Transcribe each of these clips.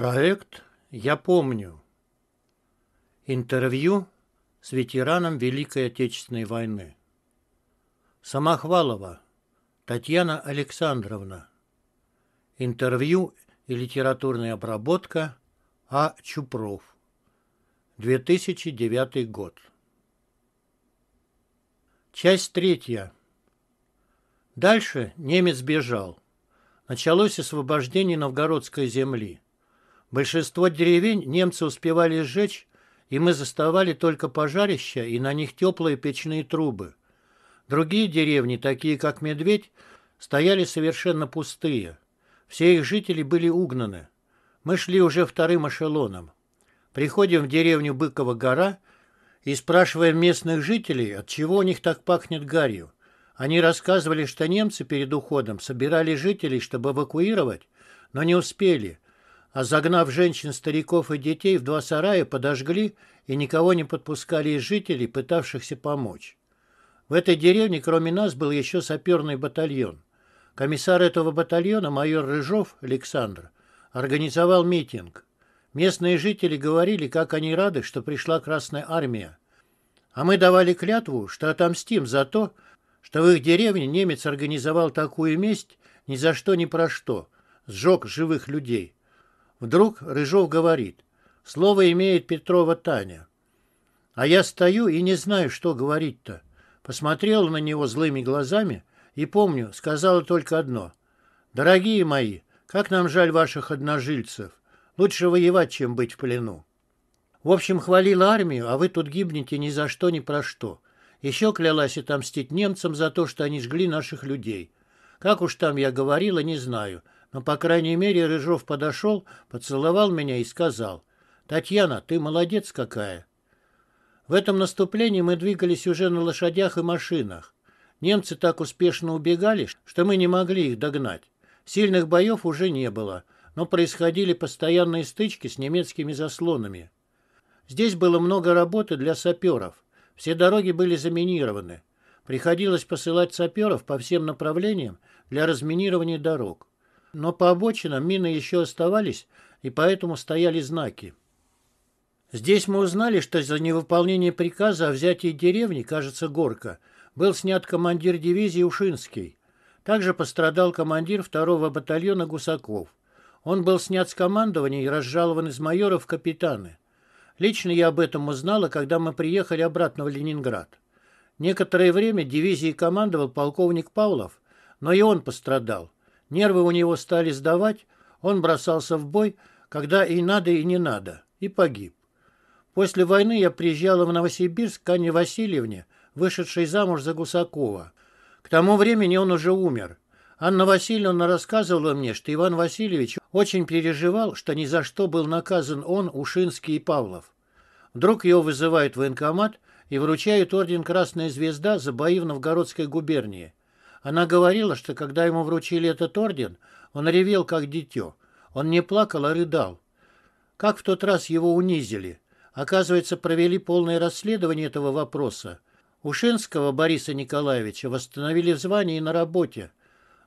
Проект «Я помню». Интервью с ветераном Великой Отечественной войны. Самохвалова Татьяна Александровна. Интервью и литературная обработка А. Чупров. 2009 год. Часть третья. Дальше немец бежал. Началось освобождение новгородской земли – Большинство деревень немцы успевали сжечь, и мы заставали только пожарища и на них теплые печные трубы. Другие деревни, такие как Медведь, стояли совершенно пустые. Все их жители были угнаны. Мы шли уже вторым эшелоном. Приходим в деревню Быкова гора и спрашиваем местных жителей, от чего у них так пахнет гарью. Они рассказывали, что немцы перед уходом собирали жителей, чтобы эвакуировать, но не успели – а загнав женщин, стариков и детей в два сарая, подожгли и никого не подпускали из жителей, пытавшихся помочь. В этой деревне, кроме нас, был еще саперный батальон. Комиссар этого батальона, майор Рыжов Александр, организовал митинг. Местные жители говорили, как они рады, что пришла Красная Армия. А мы давали клятву, что отомстим за то, что в их деревне немец организовал такую месть ни за что ни про что, сжег живых людей. Вдруг Рыжов говорит. Слово имеет Петрова Таня. А я стою и не знаю, что говорить-то. Посмотрел на него злыми глазами и, помню, сказала только одно. «Дорогие мои, как нам жаль ваших одножильцев. Лучше воевать, чем быть в плену». В общем, хвалила армию, а вы тут гибнете ни за что, ни про что. Еще клялась отомстить немцам за то, что они жгли наших людей. Как уж там я говорила, не знаю. Но, по крайней мере, Рыжов подошел, поцеловал меня и сказал, «Татьяна, ты молодец какая!» В этом наступлении мы двигались уже на лошадях и машинах. Немцы так успешно убегали, что мы не могли их догнать. Сильных боев уже не было, но происходили постоянные стычки с немецкими заслонами. Здесь было много работы для саперов. Все дороги были заминированы. Приходилось посылать саперов по всем направлениям для разминирования дорог но по обочинам мины еще оставались, и поэтому стояли знаки. Здесь мы узнали, что за невыполнение приказа о взятии деревни, кажется, Горка, был снят командир дивизии Ушинский. Также пострадал командир второго батальона Гусаков. Он был снят с командования и разжалован из майора в капитаны. Лично я об этом узнала, когда мы приехали обратно в Ленинград. Некоторое время дивизией командовал полковник Павлов, но и он пострадал. Нервы у него стали сдавать, он бросался в бой, когда и надо, и не надо, и погиб. После войны я приезжала в Новосибирск к Анне Васильевне, вышедшей замуж за Гусакова. К тому времени он уже умер. Анна Васильевна рассказывала мне, что Иван Васильевич очень переживал, что ни за что был наказан он, Ушинский и Павлов. Вдруг его вызывают в военкомат и вручают орден «Красная звезда» за бои в Новгородской губернии. Она говорила, что когда ему вручили этот орден, он ревел, как дитё. Он не плакал, а рыдал. Как в тот раз его унизили. Оказывается, провели полное расследование этого вопроса. Ушинского Бориса Николаевича восстановили в звании и на работе.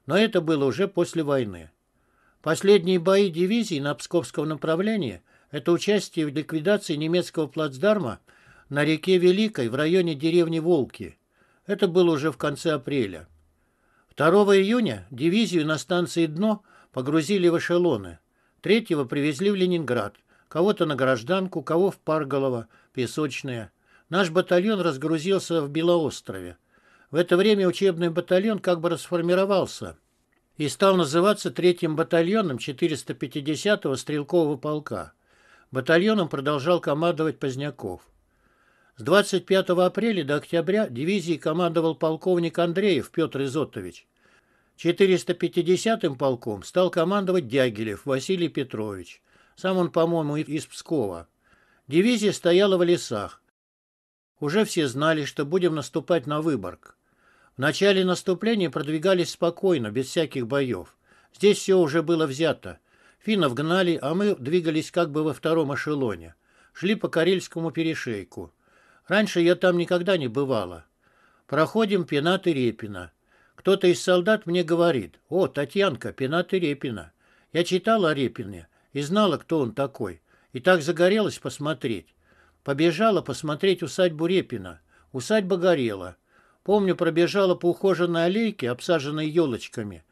Но это было уже после войны. Последние бои дивизий на Псковском направлении – это участие в ликвидации немецкого плацдарма на реке Великой в районе деревни Волки. Это было уже в конце апреля. 2 июня дивизию на станции «Дно» погрузили в эшелоны. Третьего привезли в Ленинград. Кого-то на гражданку, кого в Парголово, Песочное. Наш батальон разгрузился в Белоострове. В это время учебный батальон как бы расформировался и стал называться третьим батальоном 450-го стрелкового полка. Батальоном продолжал командовать Поздняков. С 25 апреля до октября дивизией командовал полковник Андреев Петр Изотович. 450-м полком стал командовать Дягилев Василий Петрович. Сам он, по-моему, из Пскова. Дивизия стояла в лесах. Уже все знали, что будем наступать на Выборг. В начале наступления продвигались спокойно, без всяких боев. Здесь все уже было взято. Финнов гнали, а мы двигались как бы во втором эшелоне. Шли по Карельскому перешейку. Раньше я там никогда не бывала. Проходим Пенат и Репина. Кто-то из солдат мне говорит, «О, Татьянка, Пенат и Репина». Я читала о Репине и знала, кто он такой. И так загорелась посмотреть. Побежала посмотреть усадьбу Репина. Усадьба горела. Помню, пробежала по ухоженной аллейке, обсаженной елочками.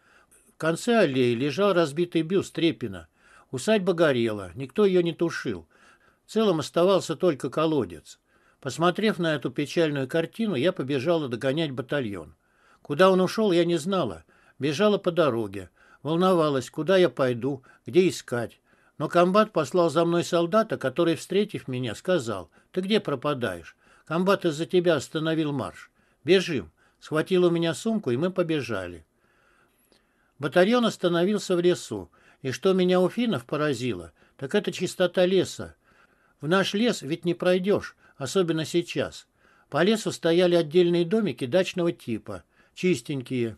В конце аллеи лежал разбитый бюст Репина. Усадьба горела, никто ее не тушил. В целом оставался только колодец. Посмотрев на эту печальную картину, я побежала догонять батальон. Куда он ушел, я не знала. Бежала по дороге. Волновалась, куда я пойду, где искать. Но комбат послал за мной солдата, который, встретив меня, сказал, «Ты где пропадаешь? Комбат из-за тебя остановил марш. Бежим!» Схватил у меня сумку, и мы побежали. Батальон остановился в лесу. И что меня у финнов поразило, так это чистота леса. В наш лес ведь не пройдешь, особенно сейчас. По лесу стояли отдельные домики дачного типа, чистенькие.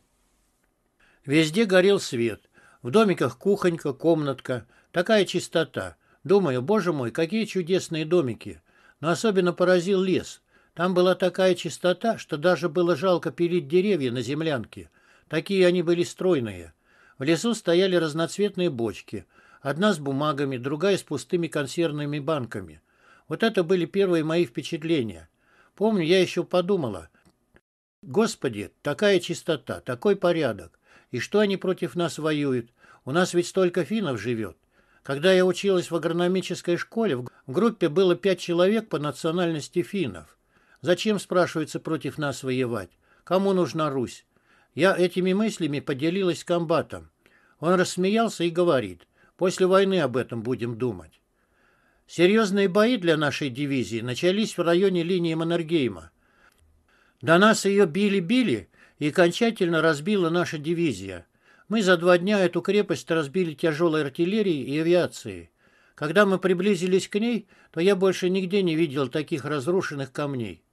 Везде горел свет. В домиках кухонька, комнатка. Такая чистота. Думаю, боже мой, какие чудесные домики. Но особенно поразил лес. Там была такая чистота, что даже было жалко пилить деревья на землянке. Такие они были стройные. В лесу стояли разноцветные бочки. Одна с бумагами, другая с пустыми консервными банками. Вот это были первые мои впечатления. Помню, я еще подумала, «Господи, такая чистота, такой порядок! И что они против нас воюют? У нас ведь столько финнов живет!» Когда я училась в агрономической школе, в группе было пять человек по национальности финнов. Зачем, спрашивается, против нас воевать? Кому нужна Русь? Я этими мыслями поделилась с комбатом. Он рассмеялся и говорит, после войны об этом будем думать. Серьезные бои для нашей дивизии начались в районе линии Маннергейма. До нас ее били-били и окончательно разбила наша дивизия. Мы за два дня эту крепость разбили тяжелой артиллерией и авиацией. Когда мы приблизились к ней, то я больше нигде не видел таких разрушенных камней.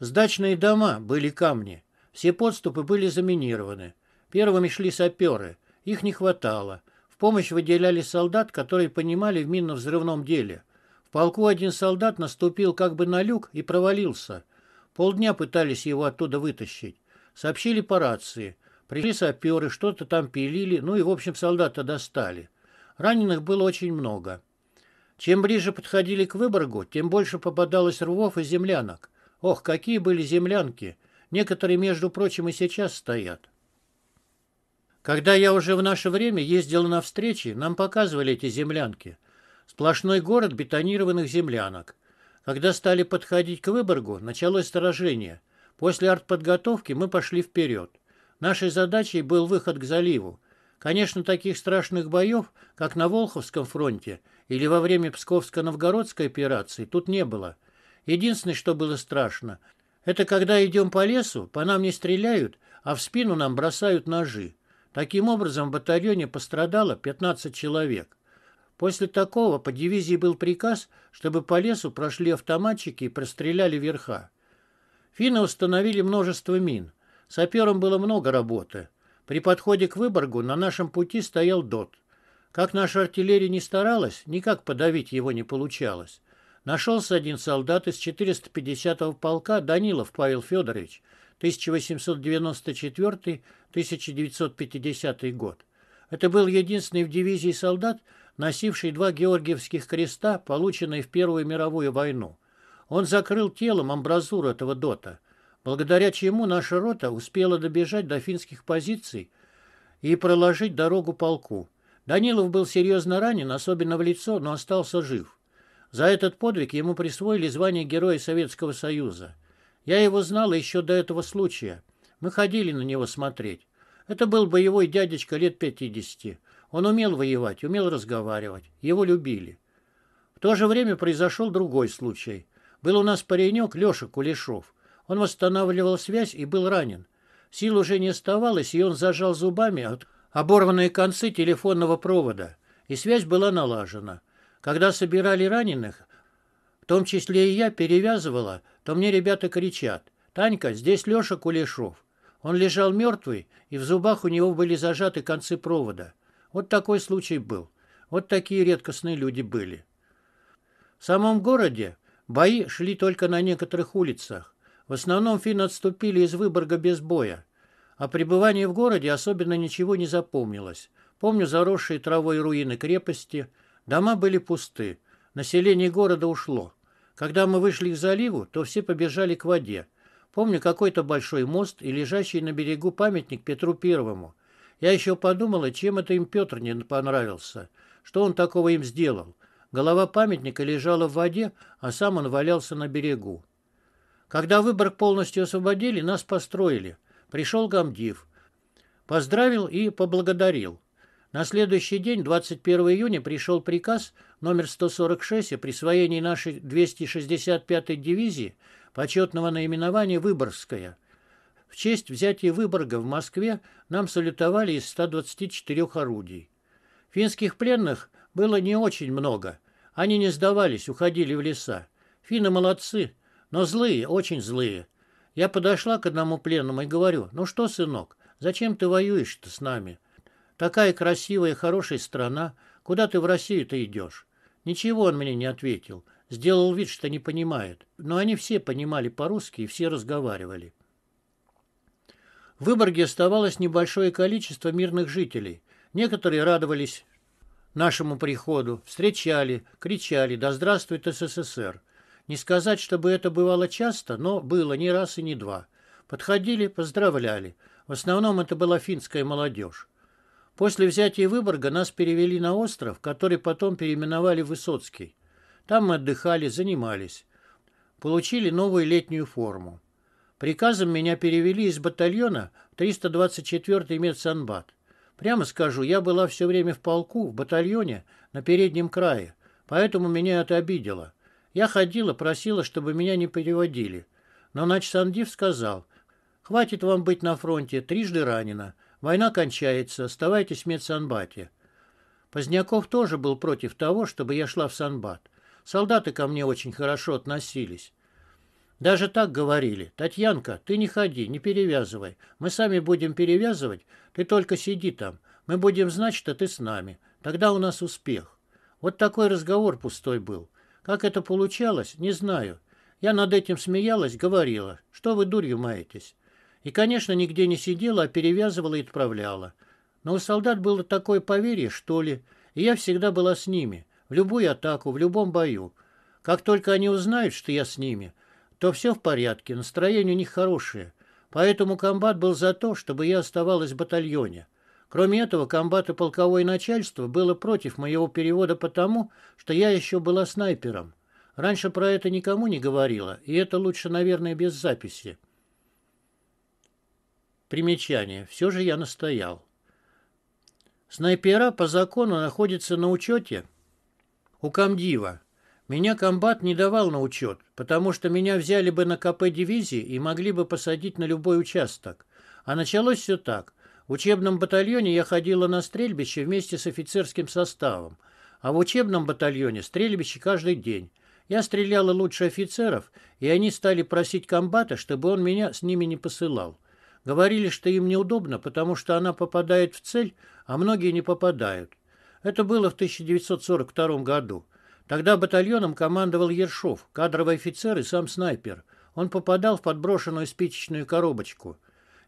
Сдачные дома были камни. Все подступы были заминированы. Первыми шли саперы. Их не хватало помощь выделяли солдат, которые понимали в минно-взрывном деле. В полку один солдат наступил как бы на люк и провалился. Полдня пытались его оттуда вытащить. Сообщили по рации. Пришли саперы, что-то там пилили, ну и, в общем, солдата достали. Раненых было очень много. Чем ближе подходили к Выборгу, тем больше попадалось рвов и землянок. Ох, какие были землянки! Некоторые, между прочим, и сейчас стоят. Когда я уже в наше время ездил на встречи, нам показывали эти землянки. Сплошной город бетонированных землянок. Когда стали подходить к Выборгу, началось сражение. После артподготовки мы пошли вперед. Нашей задачей был выход к заливу. Конечно, таких страшных боев, как на Волховском фронте или во время Псковско-Новгородской операции, тут не было. Единственное, что было страшно, это когда идем по лесу, по нам не стреляют, а в спину нам бросают ножи. Таким образом, в батальоне пострадало 15 человек. После такого по дивизии был приказ, чтобы по лесу прошли автоматчики и простреляли верха. Финны установили множество мин. Саперам было много работы. При подходе к Выборгу на нашем пути стоял ДОТ. Как наша артиллерия не старалась, никак подавить его не получалось. Нашелся один солдат из 450-го полка Данилов Павел Федорович, 1894-1950 год. Это был единственный в дивизии солдат, носивший два георгиевских креста, полученные в Первую мировую войну. Он закрыл телом амбразуру этого дота, благодаря чему наша рота успела добежать до финских позиций и проложить дорогу полку. Данилов был серьезно ранен, особенно в лицо, но остался жив. За этот подвиг ему присвоили звание Героя Советского Союза. Я его знала еще до этого случая. Мы ходили на него смотреть. Это был боевой дядечка лет 50. Он умел воевать, умел разговаривать. Его любили. В то же время произошел другой случай. Был у нас паренек Леша Кулешов. Он восстанавливал связь и был ранен. Сил уже не оставалось, и он зажал зубами оборванные концы телефонного провода. И связь была налажена. Когда собирали раненых, в том числе и я перевязывала, то мне ребята кричат «Танька, здесь Леша Кулешов». Он лежал мертвый, и в зубах у него были зажаты концы провода. Вот такой случай был. Вот такие редкостные люди были. В самом городе бои шли только на некоторых улицах. В основном финны отступили из Выборга без боя. О пребывании в городе особенно ничего не запомнилось. Помню заросшие травой руины крепости – Дома были пусты. Население города ушло. Когда мы вышли к заливу, то все побежали к воде. Помню какой-то большой мост и лежащий на берегу памятник Петру Первому. Я еще подумала, чем это им Петр не понравился, что он такого им сделал. Голова памятника лежала в воде, а сам он валялся на берегу. Когда Выборг полностью освободили, нас построили. Пришел гамдив. Поздравил и поблагодарил. На следующий день, 21 июня, пришел приказ номер 146 о присвоении нашей 265-й дивизии почетного наименования «Выборгская». В честь взятия Выборга в Москве нам салютовали из 124 орудий. Финских пленных было не очень много. Они не сдавались, уходили в леса. Финны молодцы, но злые, очень злые. Я подошла к одному пленному и говорю, ну что, сынок, зачем ты воюешь-то с нами? Такая красивая и хорошая страна. Куда ты в Россию-то идешь? Ничего он мне не ответил. Сделал вид, что не понимает. Но они все понимали по-русски и все разговаривали. В Выборге оставалось небольшое количество мирных жителей. Некоторые радовались нашему приходу, встречали, кричали «Да здравствует СССР!». Не сказать, чтобы это бывало часто, но было не раз и не два. Подходили, поздравляли. В основном это была финская молодежь. После взятия Выборга нас перевели на остров, который потом переименовали в Высоцкий. Там мы отдыхали, занимались. Получили новую летнюю форму. Приказом меня перевели из батальона 324-й медсанбат. Прямо скажу, я была все время в полку, в батальоне, на переднем крае, поэтому меня это обидело. Я ходила, просила, чтобы меня не переводили. Но начсандив сказал, «Хватит вам быть на фронте, трижды ранена. Война кончается, оставайтесь в медсанбате. Поздняков тоже был против того, чтобы я шла в санбат. Солдаты ко мне очень хорошо относились. Даже так говорили. «Татьянка, ты не ходи, не перевязывай. Мы сами будем перевязывать, ты только сиди там. Мы будем знать, что ты с нами. Тогда у нас успех». Вот такой разговор пустой был. Как это получалось, не знаю. Я над этим смеялась, говорила, что вы дурью маетесь. И, конечно, нигде не сидела, а перевязывала и отправляла. Но у солдат было такое поверье, что ли, и я всегда была с ними, в любую атаку, в любом бою. Как только они узнают, что я с ними, то все в порядке, настроение у них хорошее. Поэтому комбат был за то, чтобы я оставалась в батальоне. Кроме этого, комбат и полковое начальство было против моего перевода потому, что я еще была снайпером. Раньше про это никому не говорила, и это лучше, наверное, без записи. Примечание. Все же я настоял. Снайпера по закону находится на учете у комдива. Меня комбат не давал на учет, потому что меня взяли бы на КП дивизии и могли бы посадить на любой участок. А началось все так. В учебном батальоне я ходила на стрельбище вместе с офицерским составом, а в учебном батальоне стрельбище каждый день. Я стреляла лучше офицеров, и они стали просить комбата, чтобы он меня с ними не посылал. Говорили, что им неудобно, потому что она попадает в цель, а многие не попадают. Это было в 1942 году. Тогда батальоном командовал Ершов, кадровый офицер и сам снайпер. Он попадал в подброшенную спичечную коробочку.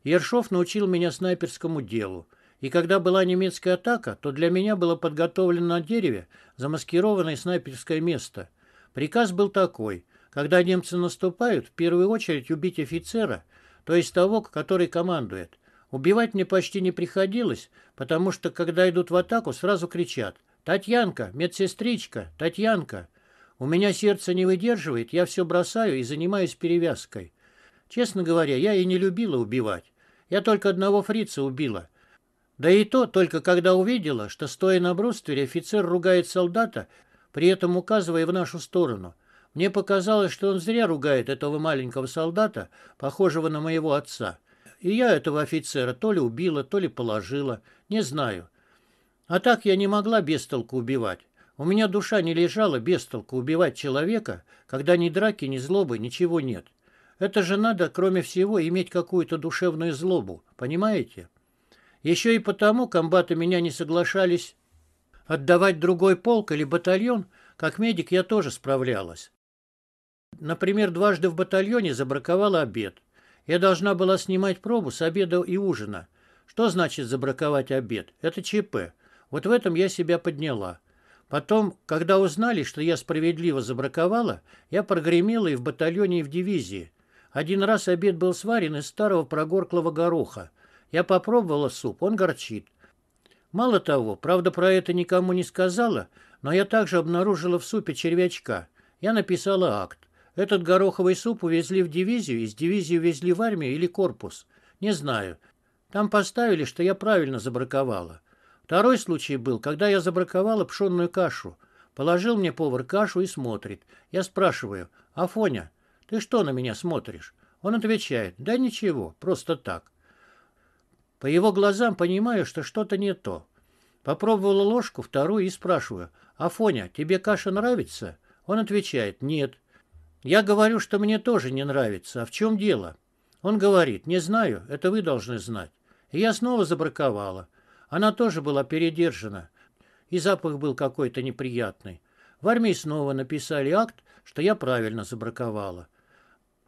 Ершов научил меня снайперскому делу. И когда была немецкая атака, то для меня было подготовлено на дереве замаскированное снайперское место. Приказ был такой. Когда немцы наступают, в первую очередь убить офицера то есть того, который командует. Убивать мне почти не приходилось, потому что, когда идут в атаку, сразу кричат «Татьянка! Медсестричка! Татьянка!» У меня сердце не выдерживает, я все бросаю и занимаюсь перевязкой. Честно говоря, я и не любила убивать. Я только одного фрица убила. Да и то только когда увидела, что, стоя на бруствере, офицер ругает солдата, при этом указывая в нашу сторону – мне показалось, что он зря ругает этого маленького солдата, похожего на моего отца. И я этого офицера то ли убила, то ли положила, не знаю. А так я не могла без толку убивать. У меня душа не лежала без толку убивать человека, когда ни драки, ни злобы, ничего нет. Это же надо, кроме всего, иметь какую-то душевную злобу, понимаете? Еще и потому комбаты меня не соглашались отдавать другой полк или батальон, как медик я тоже справлялась. Например, дважды в батальоне забраковала обед. Я должна была снимать пробу с обеда и ужина. Что значит забраковать обед? Это ЧП. Вот в этом я себя подняла. Потом, когда узнали, что я справедливо забраковала, я прогремела и в батальоне, и в дивизии. Один раз обед был сварен из старого прогорклого гороха. Я попробовала суп, он горчит. Мало того, правда, про это никому не сказала, но я также обнаружила в супе червячка. Я написала акт. Этот гороховый суп увезли в дивизию, из дивизии увезли в армию или корпус. Не знаю. Там поставили, что я правильно забраковала. Второй случай был, когда я забраковала пшенную кашу. Положил мне повар кашу и смотрит. Я спрашиваю, «Афоня, ты что на меня смотришь?» Он отвечает, «Да ничего, просто так». По его глазам понимаю, что что-то не то. Попробовала ложку, вторую и спрашиваю, «Афоня, тебе каша нравится?» Он отвечает, «Нет». Я говорю, что мне тоже не нравится. А в чем дело? Он говорит, не знаю, это вы должны знать. И я снова забраковала. Она тоже была передержана. И запах был какой-то неприятный. В армии снова написали акт, что я правильно забраковала.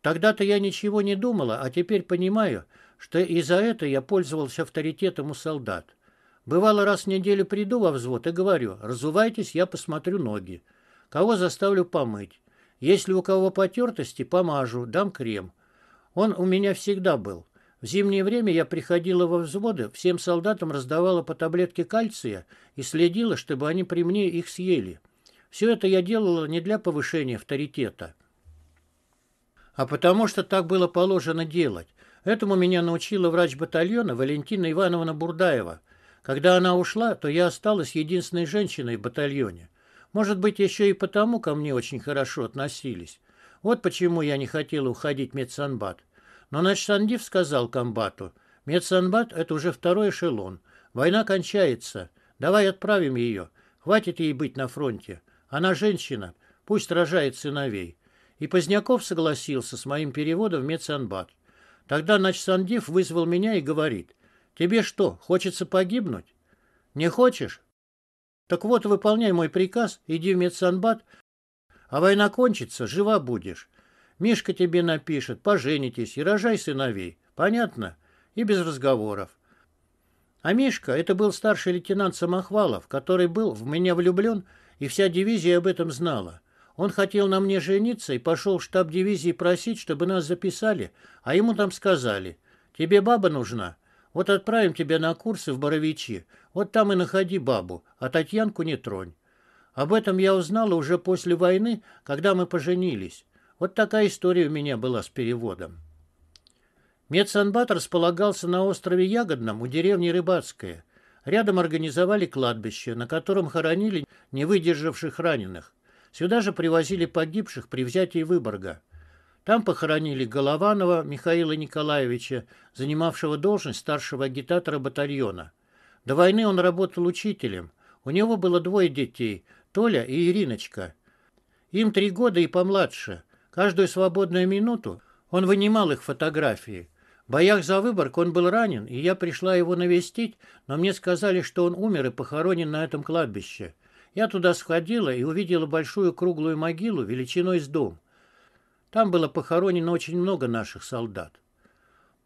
Тогда-то я ничего не думала, а теперь понимаю, что из за этого я пользовался авторитетом у солдат. Бывало, раз в неделю приду во взвод и говорю, разувайтесь, я посмотрю ноги. Кого заставлю помыть? Если у кого потертости, помажу, дам крем. Он у меня всегда был. В зимнее время я приходила во взводы, всем солдатам раздавала по таблетке кальция и следила, чтобы они при мне их съели. Все это я делала не для повышения авторитета, а потому что так было положено делать. Этому меня научила врач батальона Валентина Ивановна Бурдаева. Когда она ушла, то я осталась единственной женщиной в батальоне. Может быть, еще и потому ко мне очень хорошо относились. Вот почему я не хотел уходить в медсанбат. Но начсандив сказал комбату, медсанбат — это уже второй эшелон. Война кончается. Давай отправим ее. Хватит ей быть на фронте. Она женщина. Пусть рожает сыновей. И Поздняков согласился с моим переводом в медсанбат. Тогда начсандив вызвал меня и говорит, «Тебе что, хочется погибнуть?» «Не хочешь? Так вот, выполняй мой приказ, иди в медсанбат, а война кончится, жива будешь. Мишка тебе напишет, поженитесь и рожай сыновей. Понятно? И без разговоров. А Мишка — это был старший лейтенант Самохвалов, который был в меня влюблен, и вся дивизия об этом знала. Он хотел на мне жениться и пошел в штаб дивизии просить, чтобы нас записали, а ему там сказали, «Тебе баба нужна? Вот отправим тебя на курсы в Боровичи, вот там и находи бабу, а Татьянку не тронь. Об этом я узнала уже после войны, когда мы поженились. Вот такая история у меня была с переводом. Медсанбат располагался на острове Ягодном у деревни Рыбацкая. Рядом организовали кладбище, на котором хоронили не выдержавших раненых. Сюда же привозили погибших при взятии Выборга. Там похоронили Голованова Михаила Николаевича, занимавшего должность старшего агитатора батальона – до войны он работал учителем. У него было двое детей, Толя и Ириночка. Им три года и помладше. Каждую свободную минуту он вынимал их фотографии. В боях за Выборг он был ранен, и я пришла его навестить, но мне сказали, что он умер и похоронен на этом кладбище. Я туда сходила и увидела большую круглую могилу величиной с дом. Там было похоронено очень много наших солдат.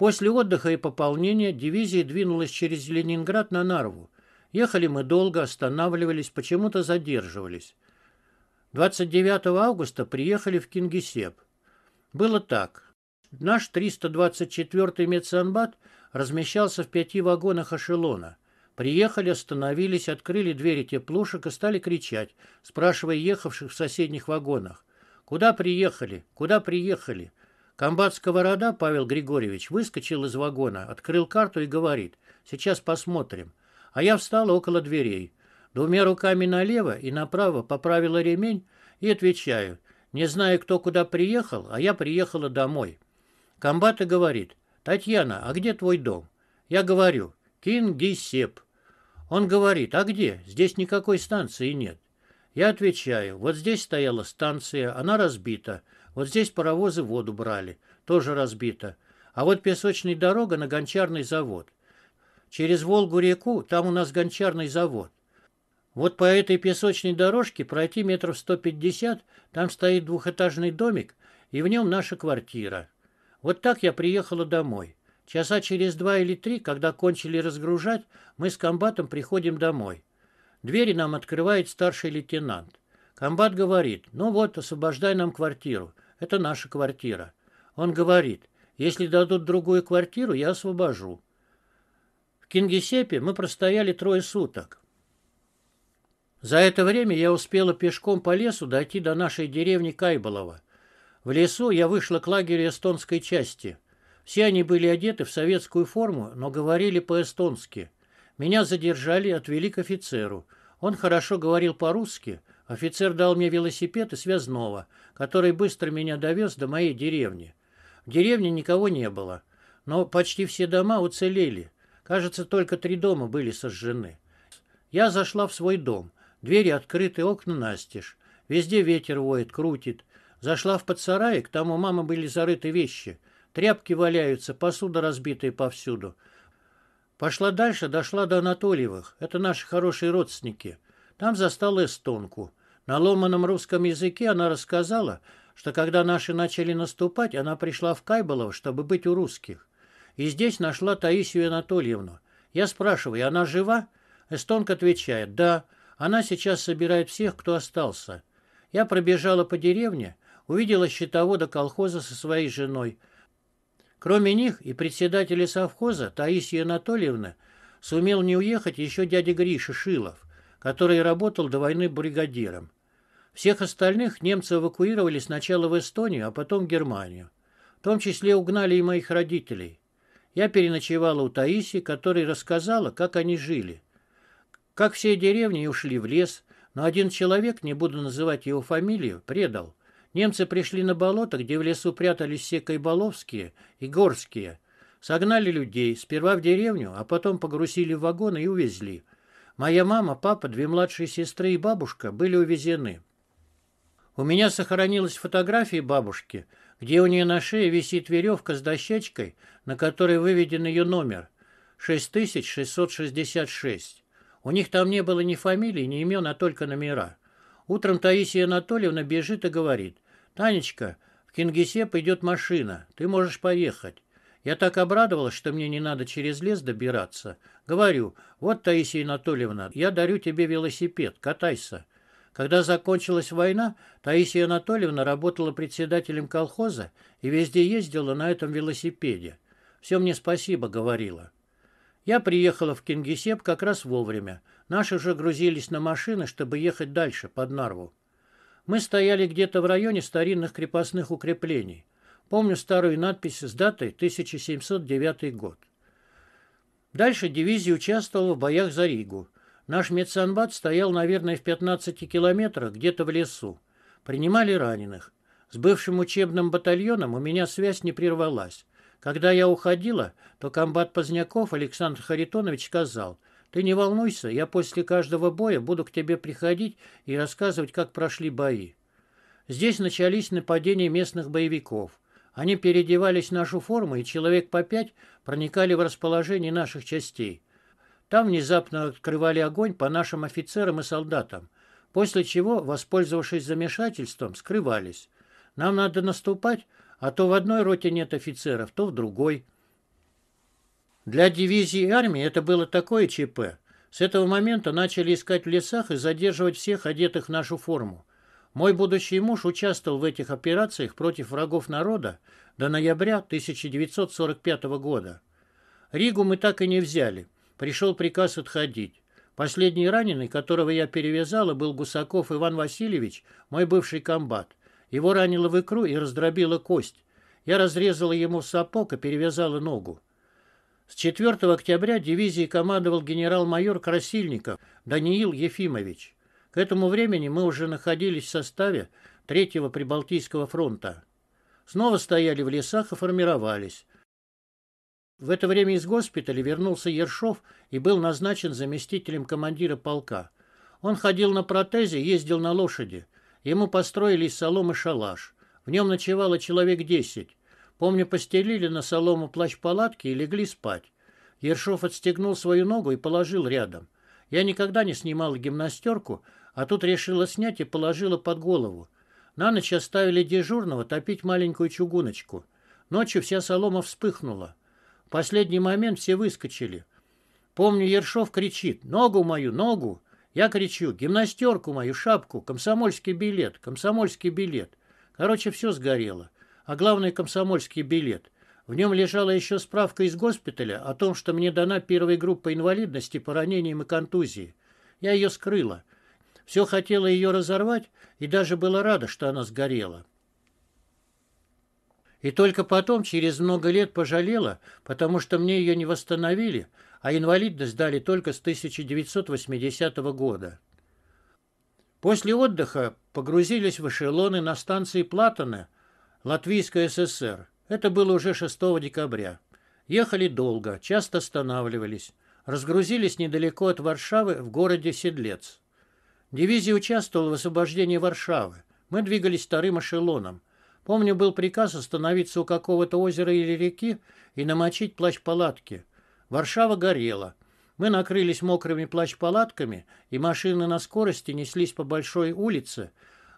После отдыха и пополнения дивизия двинулась через Ленинград на Нарву. Ехали мы долго, останавливались, почему-то задерживались. 29 августа приехали в Кингисепп. Было так. Наш 324-й медсанбат размещался в пяти вагонах эшелона. Приехали, остановились, открыли двери теплушек и стали кричать, спрашивая ехавших в соседних вагонах. «Куда приехали? Куда приехали?» Комбат сковорода Павел Григорьевич выскочил из вагона, открыл карту и говорит, «Сейчас посмотрим». А я встал около дверей. Двумя руками налево и направо поправила ремень и отвечаю, «Не знаю, кто куда приехал, а я приехала домой». Комбат и говорит, «Татьяна, а где твой дом?» Я говорю, «Кингисеп». Он говорит, «А где? Здесь никакой станции нет». Я отвечаю, вот здесь стояла станция, она разбита. Вот здесь паровозы воду брали. Тоже разбито. А вот песочная дорога на гончарный завод. Через Волгу-реку там у нас гончарный завод. Вот по этой песочной дорожке пройти метров 150, там стоит двухэтажный домик, и в нем наша квартира. Вот так я приехала домой. Часа через два или три, когда кончили разгружать, мы с комбатом приходим домой. Двери нам открывает старший лейтенант. Комбат говорит, ну вот, освобождай нам квартиру. Это наша квартира. Он говорит, если дадут другую квартиру, я освобожу. В Кингисепе мы простояли трое суток. За это время я успела пешком по лесу дойти до нашей деревни Кайболова. В лесу я вышла к лагерю эстонской части. Все они были одеты в советскую форму, но говорили по-эстонски. Меня задержали, отвели к офицеру. Он хорошо говорил по-русски, Офицер дал мне велосипед и связного, который быстро меня довез до моей деревни. В деревне никого не было, но почти все дома уцелели. Кажется, только три дома были сожжены. Я зашла в свой дом. Двери открыты, окна настежь. Везде ветер воет, крутит. Зашла в подсараек, там у мамы были зарыты вещи. Тряпки валяются, посуда разбитая повсюду. Пошла дальше, дошла до Анатольевых. Это наши хорошие родственники. Там застала эстонку. На ломаном русском языке она рассказала, что когда наши начали наступать, она пришла в Кайболов, чтобы быть у русских. И здесь нашла Таисию Анатольевну. Я спрашиваю, она жива? Эстонка отвечает, да, она сейчас собирает всех, кто остался. Я пробежала по деревне, увидела счетовода колхоза со своей женой. Кроме них и председателя совхоза Таисии Анатольевны сумел не уехать еще дядя Гриша Шилов, который работал до войны бригадиром. Всех остальных немцы эвакуировали сначала в Эстонию, а потом в Германию. В том числе угнали и моих родителей. Я переночевала у Таиси, которая рассказала, как они жили. Как все деревни ушли в лес, но один человек, не буду называть его фамилию, предал. Немцы пришли на болото, где в лесу прятались все кайболовские и горские. Согнали людей, сперва в деревню, а потом погрузили в вагоны и увезли. Моя мама, папа, две младшие сестры и бабушка были увезены. У меня сохранилась фотография бабушки, где у нее на шее висит веревка с дощечкой, на которой выведен ее номер – 6666. У них там не было ни фамилий, ни имен, а только номера. Утром Таисия Анатольевна бежит и говорит «Танечка, в Кингисепп идет машина, ты можешь поехать». Я так обрадовалась, что мне не надо через лес добираться. Говорю, вот, Таисия Анатольевна, я дарю тебе велосипед, катайся. Когда закончилась война, Таисия Анатольевна работала председателем колхоза и везде ездила на этом велосипеде. «Все мне спасибо», — говорила. Я приехала в Кингисепп как раз вовремя. Наши уже грузились на машины, чтобы ехать дальше, под Нарву. Мы стояли где-то в районе старинных крепостных укреплений. Помню старую надпись с датой 1709 год. Дальше дивизия участвовала в боях за Ригу. Наш медсанбат стоял, наверное, в 15 километрах, где-то в лесу. Принимали раненых. С бывшим учебным батальоном у меня связь не прервалась. Когда я уходила, то комбат Поздняков Александр Харитонович сказал, «Ты не волнуйся, я после каждого боя буду к тебе приходить и рассказывать, как прошли бои». Здесь начались нападения местных боевиков. Они переодевались в нашу форму и человек по пять проникали в расположение наших частей. Там внезапно открывали огонь по нашим офицерам и солдатам, после чего, воспользовавшись замешательством, скрывались. Нам надо наступать, а то в одной роте нет офицеров, то в другой. Для дивизии армии это было такое ЧП. С этого момента начали искать в лесах и задерживать всех, одетых в нашу форму. Мой будущий муж участвовал в этих операциях против врагов народа до ноября 1945 года. Ригу мы так и не взяли – пришел приказ отходить. Последний раненый, которого я перевязала, был Гусаков Иван Васильевич, мой бывший комбат. Его ранило в икру и раздробила кость. Я разрезала ему сапог и перевязала ногу. С 4 октября дивизией командовал генерал-майор Красильников Даниил Ефимович. К этому времени мы уже находились в составе 3-го Прибалтийского фронта. Снова стояли в лесах и формировались. В это время из госпиталя вернулся Ершов и был назначен заместителем командира полка. Он ходил на протезе, ездил на лошади. Ему построили из соломы шалаш. В нем ночевало человек десять. Помню, постелили на солому плащ-палатки и легли спать. Ершов отстегнул свою ногу и положил рядом. Я никогда не снимала гимнастерку, а тут решила снять и положила под голову. На ночь оставили дежурного топить маленькую чугуночку. Ночью вся солома вспыхнула последний момент все выскочили. Помню, Ершов кричит «Ногу мою, ногу!» Я кричу «Гимнастерку мою, шапку, комсомольский билет, комсомольский билет!» Короче, все сгорело. А главное, комсомольский билет. В нем лежала еще справка из госпиталя о том, что мне дана первая группа инвалидности по ранениям и контузии. Я ее скрыла. Все хотела ее разорвать и даже была рада, что она сгорела. И только потом, через много лет, пожалела, потому что мне ее не восстановили, а инвалидность дали только с 1980 года. После отдыха погрузились в эшелоны на станции Платона, Латвийская ССР. Это было уже 6 декабря. Ехали долго, часто останавливались. Разгрузились недалеко от Варшавы в городе Седлец. Дивизия участвовала в освобождении Варшавы. Мы двигались вторым эшелоном – Помню, был приказ остановиться у какого-то озера или реки и намочить плащ-палатки. Варшава горела. Мы накрылись мокрыми плащ-палатками, и машины на скорости неслись по большой улице,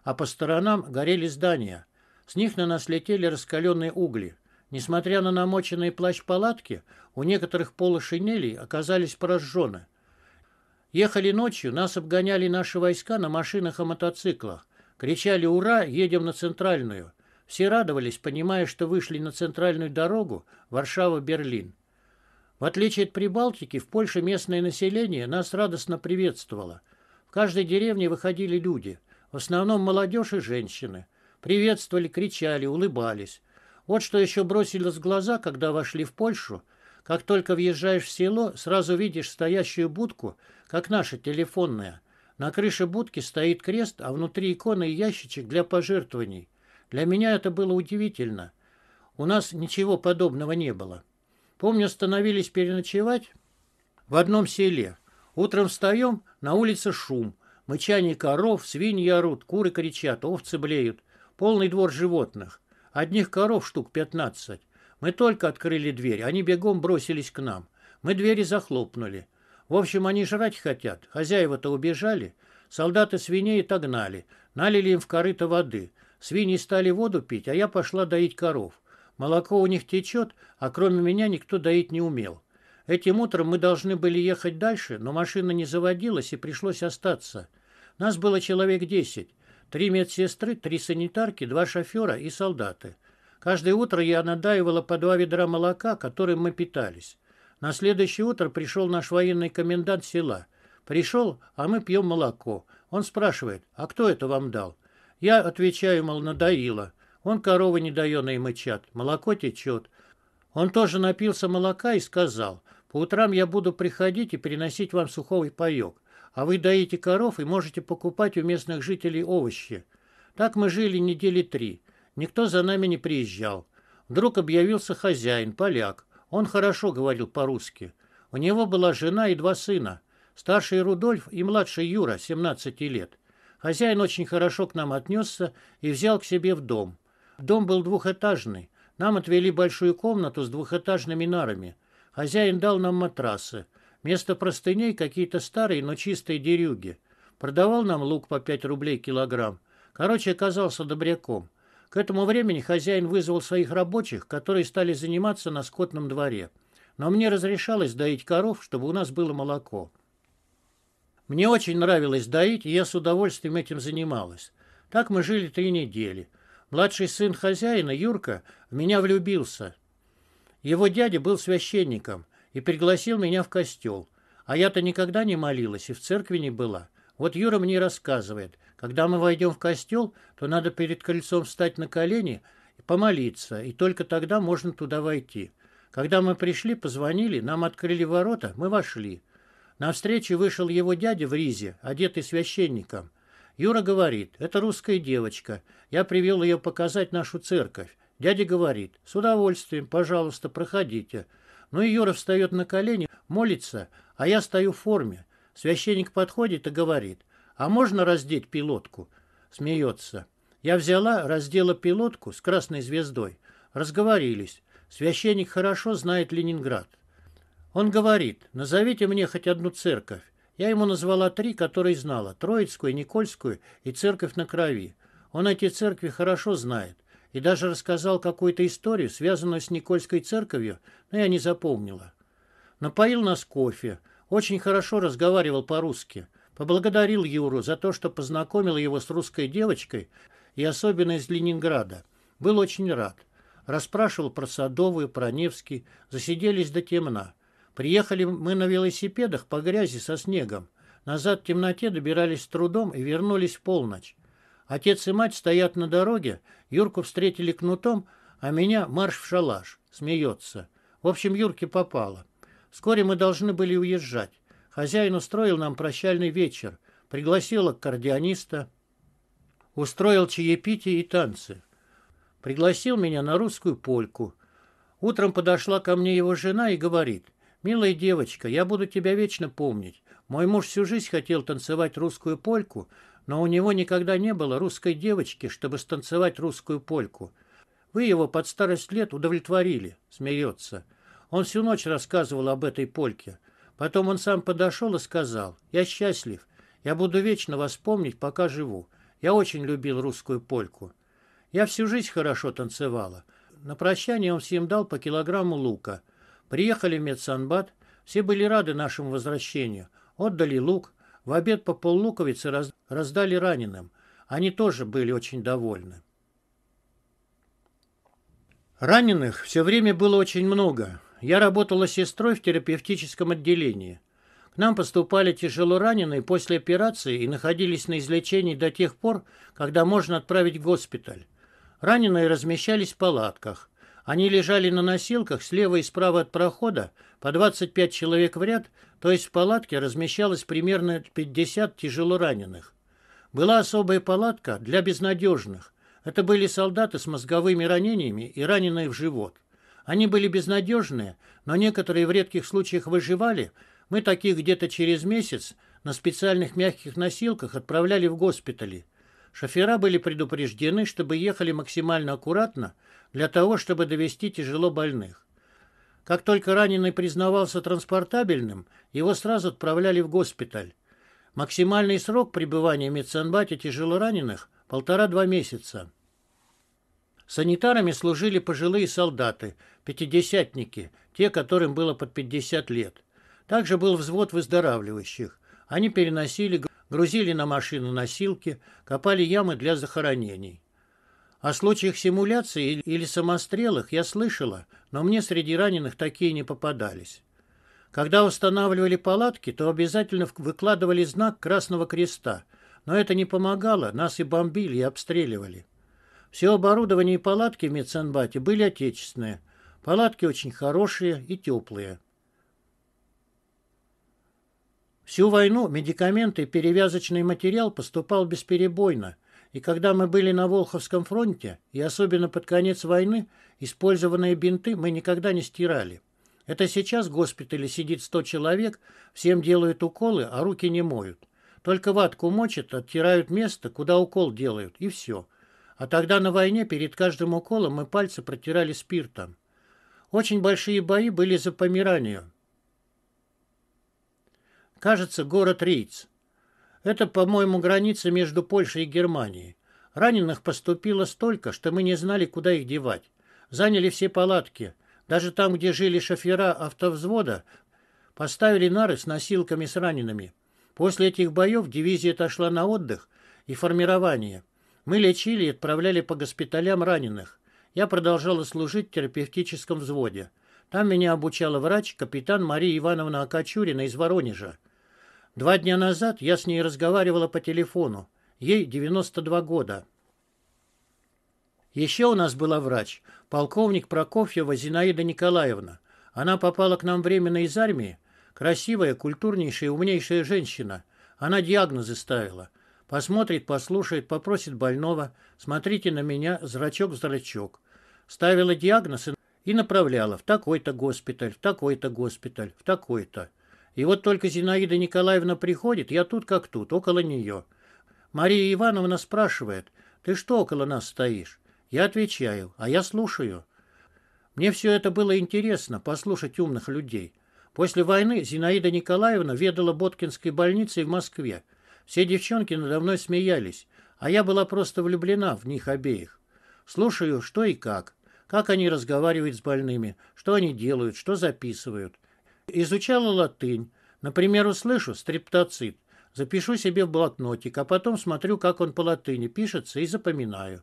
а по сторонам горели здания. С них на нас летели раскаленные угли. Несмотря на намоченные плащ-палатки, у некоторых полы шинелей оказались поражены. Ехали ночью, нас обгоняли наши войска на машинах и мотоциклах. Кричали «Ура! Едем на Центральную!» Все радовались, понимая, что вышли на центральную дорогу Варшава-Берлин. В отличие от Прибалтики, в Польше местное население нас радостно приветствовало. В каждой деревне выходили люди, в основном молодежь и женщины. Приветствовали, кричали, улыбались. Вот что еще бросилось в глаза, когда вошли в Польшу. Как только въезжаешь в село, сразу видишь стоящую будку, как наша телефонная. На крыше будки стоит крест, а внутри икона и ящичек для пожертвований. Для меня это было удивительно. У нас ничего подобного не было. Помню, остановились переночевать в одном селе. Утром встаем, на улице шум. Мычание коров, свиньи орут, куры кричат, овцы блеют. Полный двор животных. Одних коров штук пятнадцать. Мы только открыли дверь, они бегом бросились к нам. Мы двери захлопнули. В общем, они жрать хотят. Хозяева-то убежали. Солдаты свиней отогнали. Налили им в корыто воды. Свиньи стали воду пить, а я пошла доить коров. Молоко у них течет, а кроме меня никто доить не умел. Этим утром мы должны были ехать дальше, но машина не заводилась и пришлось остаться. Нас было человек десять. Три медсестры, три санитарки, два шофера и солдаты. Каждое утро я надаивала по два ведра молока, которым мы питались. На следующее утро пришел наш военный комендант села. Пришел, а мы пьем молоко. Он спрашивает, а кто это вам дал? Я отвечаю, мол, надоило. Он коровы не недоеные мычат, молоко течёт. Он тоже напился молока и сказал, по утрам я буду приходить и приносить вам сухой паек, а вы доите коров и можете покупать у местных жителей овощи. Так мы жили недели три. Никто за нами не приезжал. Вдруг объявился хозяин, поляк. Он хорошо говорил по-русски. У него была жена и два сына. Старший Рудольф и младший Юра, 17 лет. Хозяин очень хорошо к нам отнесся и взял к себе в дом. Дом был двухэтажный. Нам отвели большую комнату с двухэтажными нарами. Хозяин дал нам матрасы. Вместо простыней какие-то старые, но чистые дерюги. Продавал нам лук по 5 рублей килограмм. Короче, оказался добряком. К этому времени хозяин вызвал своих рабочих, которые стали заниматься на скотном дворе. Но мне разрешалось доить коров, чтобы у нас было молоко. Мне очень нравилось доить, и я с удовольствием этим занималась. Так мы жили три недели. Младший сын хозяина, Юрка, в меня влюбился. Его дядя был священником и пригласил меня в костел. А я-то никогда не молилась и в церкви не была. Вот Юра мне рассказывает, когда мы войдем в костел, то надо перед кольцом встать на колени и помолиться, и только тогда можно туда войти. Когда мы пришли, позвонили, нам открыли ворота, мы вошли. На Навстречу вышел его дядя в ризе, одетый священником. Юра говорит, это русская девочка. Я привел ее показать нашу церковь. Дядя говорит, с удовольствием, пожалуйста, проходите. Ну и Юра встает на колени, молится, а я стою в форме. Священник подходит и говорит, а можно раздеть пилотку? Смеется. Я взяла, раздела пилотку с красной звездой. Разговорились. Священник хорошо знает Ленинград. Он говорит, назовите мне хоть одну церковь. Я ему назвала три, которые знала. Троицкую, Никольскую и церковь на крови. Он эти церкви хорошо знает и даже рассказал какую-то историю, связанную с Никольской церковью, но я не запомнила. Напоил нас кофе, очень хорошо разговаривал по-русски, поблагодарил Юру за то, что познакомил его с русской девочкой и особенно из Ленинграда. Был очень рад. Расспрашивал про Садовую, про Невский, засиделись до темна. Приехали мы на велосипедах по грязи со снегом. Назад в темноте добирались с трудом и вернулись в полночь. Отец и мать стоят на дороге, Юрку встретили кнутом, а меня марш в шалаш. Смеется. В общем, Юрке попало. Вскоре мы должны были уезжать. Хозяин устроил нам прощальный вечер. Пригласил аккордеониста. Устроил чаепитие и танцы. Пригласил меня на русскую польку. Утром подошла ко мне его жена и говорит, «Милая девочка, я буду тебя вечно помнить. Мой муж всю жизнь хотел танцевать русскую польку, но у него никогда не было русской девочки, чтобы станцевать русскую польку. Вы его под старость лет удовлетворили», — смеется. Он всю ночь рассказывал об этой польке. Потом он сам подошел и сказал, «Я счастлив. Я буду вечно вас помнить, пока живу. Я очень любил русскую польку. Я всю жизнь хорошо танцевала. На прощание он всем дал по килограмму лука — Приехали в медсанбат, все были рады нашему возвращению. Отдали лук, в обед по поллуковицы раз, раздали раненым. Они тоже были очень довольны. Раненых все время было очень много. Я работала сестрой в терапевтическом отделении. К нам поступали тяжело раненые после операции и находились на излечении до тех пор, когда можно отправить в госпиталь. Раненые размещались в палатках. Они лежали на носилках слева и справа от прохода, по 25 человек в ряд, то есть в палатке размещалось примерно 50 тяжело раненых. Была особая палатка для безнадежных. Это были солдаты с мозговыми ранениями и раненые в живот. Они были безнадежные, но некоторые в редких случаях выживали. Мы таких где-то через месяц на специальных мягких носилках отправляли в госпитали. Шофера были предупреждены, чтобы ехали максимально аккуратно, для того, чтобы довести тяжело больных. Как только раненый признавался транспортабельным, его сразу отправляли в госпиталь. Максимальный срок пребывания в медсанбате тяжелораненых – полтора-два месяца. Санитарами служили пожилые солдаты, пятидесятники, те, которым было под 50 лет. Также был взвод выздоравливающих. Они переносили, грузили на машины носилки, копали ямы для захоронений. О случаях симуляции или самострелах я слышала, но мне среди раненых такие не попадались. Когда устанавливали палатки, то обязательно выкладывали знак Красного Креста, но это не помогало, нас и бомбили, и обстреливали. Все оборудование и палатки в медсанбате были отечественные. Палатки очень хорошие и теплые. Всю войну медикаменты и перевязочный материал поступал бесперебойно, и когда мы были на Волховском фронте, и особенно под конец войны, использованные бинты мы никогда не стирали. Это сейчас в госпитале сидит 100 человек, всем делают уколы, а руки не моют. Только ватку мочат, оттирают место, куда укол делают, и все. А тогда на войне перед каждым уколом мы пальцы протирали спиртом. Очень большие бои были за Померанию. Кажется, город Рейц. Это, по-моему, граница между Польшей и Германией. Раненых поступило столько, что мы не знали, куда их девать. Заняли все палатки. Даже там, где жили шофера автовзвода, поставили нары с носилками с ранеными. После этих боев дивизия отошла на отдых и формирование. Мы лечили и отправляли по госпиталям раненых. Я продолжала служить в терапевтическом взводе. Там меня обучала врач, капитан Мария Ивановна Акачурина из Воронежа. Два дня назад я с ней разговаривала по телефону. Ей 92 года. Еще у нас была врач, полковник Прокофьева Зинаида Николаевна. Она попала к нам временно из армии. Красивая, культурнейшая, умнейшая женщина. Она диагнозы ставила. Посмотрит, послушает, попросит больного. Смотрите на меня, зрачок в зрачок. Ставила диагноз и направляла в такой-то госпиталь, в такой-то госпиталь, в такой-то. И вот только Зинаида Николаевна приходит, я тут как тут, около нее. Мария Ивановна спрашивает, ты что около нас стоишь? Я отвечаю, а я слушаю. Мне все это было интересно, послушать умных людей. После войны Зинаида Николаевна ведала Боткинской больницей в Москве. Все девчонки надо мной смеялись, а я была просто влюблена в них обеих. Слушаю, что и как, как они разговаривают с больными, что они делают, что записывают. Изучала латынь. Например, услышу стриптоцит. Запишу себе в блокнотик, а потом смотрю, как он по латыни пишется и запоминаю.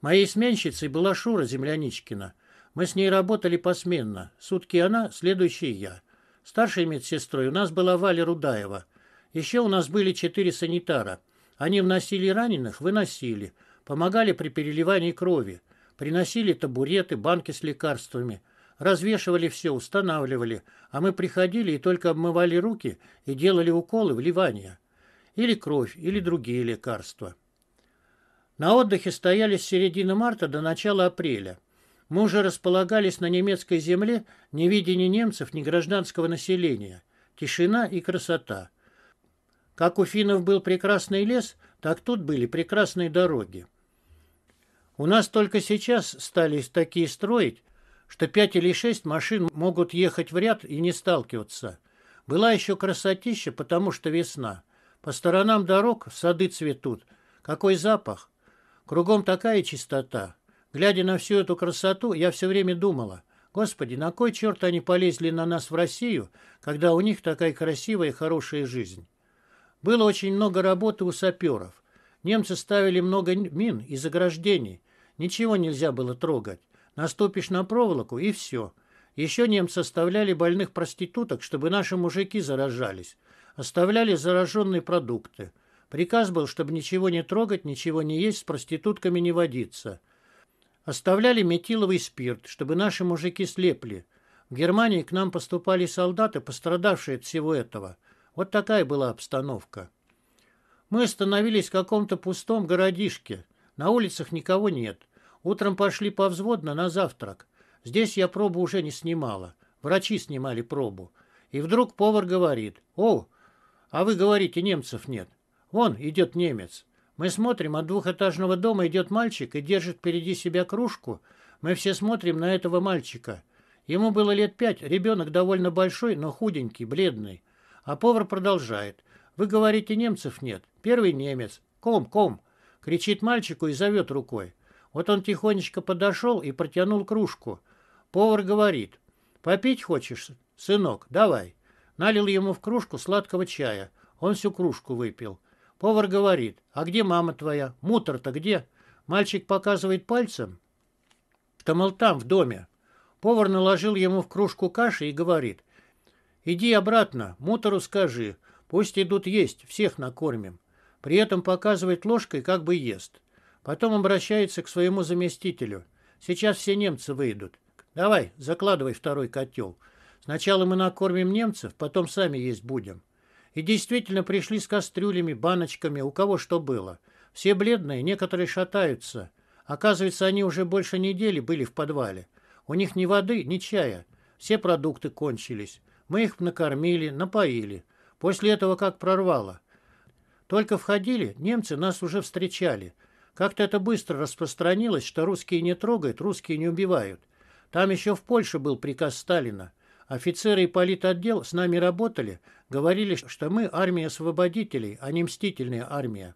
Моей сменщицей была Шура Земляничкина. Мы с ней работали посменно. Сутки она, следующий я. Старшей медсестрой у нас была Валя Рудаева. Еще у нас были четыре санитара. Они вносили раненых, выносили. Помогали при переливании крови. Приносили табуреты, банки с лекарствами. Развешивали все, устанавливали, а мы приходили и только обмывали руки и делали уколы, вливания. Или кровь, или другие лекарства. На отдыхе стояли с середины марта до начала апреля. Мы уже располагались на немецкой земле, не видя ни немцев, ни гражданского населения. Тишина и красота. Как у финнов был прекрасный лес, так тут были прекрасные дороги. У нас только сейчас стали такие строить, что пять или шесть машин могут ехать в ряд и не сталкиваться. Была еще красотища, потому что весна. По сторонам дорог сады цветут. Какой запах! Кругом такая чистота. Глядя на всю эту красоту, я все время думала, «Господи, на кой черт они полезли на нас в Россию, когда у них такая красивая и хорошая жизнь?» Было очень много работы у саперов. Немцы ставили много мин и заграждений. Ничего нельзя было трогать. Наступишь на проволоку, и все. Еще немцы оставляли больных проституток, чтобы наши мужики заражались. Оставляли зараженные продукты. Приказ был, чтобы ничего не трогать, ничего не есть, с проститутками не водиться. Оставляли метиловый спирт, чтобы наши мужики слепли. В Германии к нам поступали солдаты, пострадавшие от всего этого. Вот такая была обстановка. Мы остановились в каком-то пустом городишке. На улицах никого нет. Утром пошли повзводно на завтрак. Здесь я пробу уже не снимала. Врачи снимали пробу. И вдруг повар говорит. «О, а вы говорите, немцев нет. Вон идет немец». Мы смотрим, от двухэтажного дома идет мальчик и держит впереди себя кружку. Мы все смотрим на этого мальчика. Ему было лет пять, ребенок довольно большой, но худенький, бледный. А повар продолжает. «Вы говорите, немцев нет. Первый немец. Ком, ком!» Кричит мальчику и зовет рукой. Вот он тихонечко подошел и протянул кружку. Повар говорит, «Попить хочешь, сынок? Давай». Налил ему в кружку сладкого чая. Он всю кружку выпил. Повар говорит, «А где мама твоя? Мутор-то где?» Мальчик показывает пальцем. «Что, мол, там, в доме». Повар наложил ему в кружку каши и говорит, «Иди обратно, мутору скажи, пусть идут есть, всех накормим». При этом показывает ложкой, как бы ест. Потом обращается к своему заместителю. «Сейчас все немцы выйдут. Давай, закладывай второй котел. Сначала мы накормим немцев, потом сами есть будем». И действительно пришли с кастрюлями, баночками, у кого что было. Все бледные, некоторые шатаются. Оказывается, они уже больше недели были в подвале. У них ни воды, ни чая. Все продукты кончились. Мы их накормили, напоили. После этого как прорвало. Только входили, немцы нас уже встречали – как-то это быстро распространилось, что русские не трогают, русские не убивают. Там еще в Польше был приказ Сталина. Офицеры и политотдел с нами работали, говорили, что мы армия освободителей, а не мстительная армия.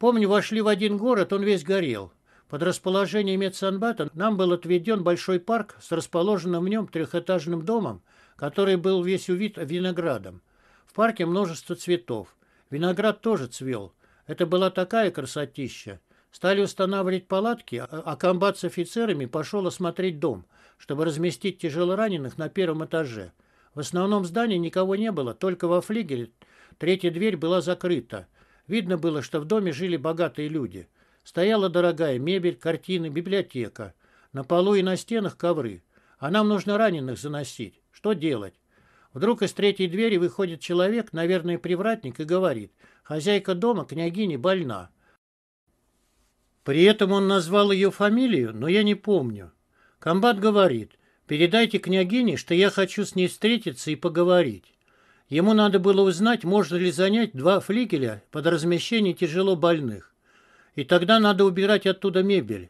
Помню, вошли в один город, он весь горел. Под расположение медсанбата нам был отведен большой парк с расположенным в нем трехэтажным домом, который был весь увит виноградом. В парке множество цветов. Виноград тоже цвел. Это была такая красотища. Стали устанавливать палатки, а, а комбат с офицерами пошел осмотреть дом, чтобы разместить тяжелораненых на первом этаже. В основном здании никого не было, только во флигеле третья дверь была закрыта. Видно было, что в доме жили богатые люди. Стояла дорогая мебель, картины, библиотека. На полу и на стенах ковры. А нам нужно раненых заносить. Что делать? Вдруг из третьей двери выходит человек, наверное, привратник, и говорит, «Хозяйка дома, княгиня, больна». При этом он назвал ее фамилию, но я не помню. Комбат говорит, «Передайте княгине, что я хочу с ней встретиться и поговорить». Ему надо было узнать, можно ли занять два флигеля под размещение тяжело больных. И тогда надо убирать оттуда мебель.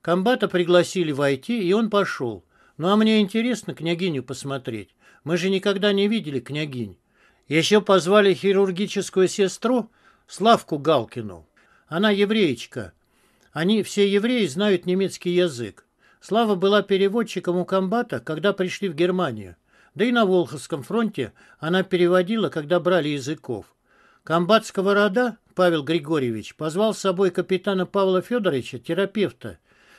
Комбата пригласили войти, и он пошел. Ну, а мне интересно княгиню посмотреть. Мы же никогда не видели княгинь. Еще позвали хирургическую сестру Славку Галкину. Она евреечка. Они, все евреи, знают немецкий язык. Слава была переводчиком у комбата, когда пришли в Германию. Да и на Волховском фронте она переводила, когда брали языков. Комбат рода Павел Григорьевич, позвал с собой капитана Павла Федоровича, терапевта,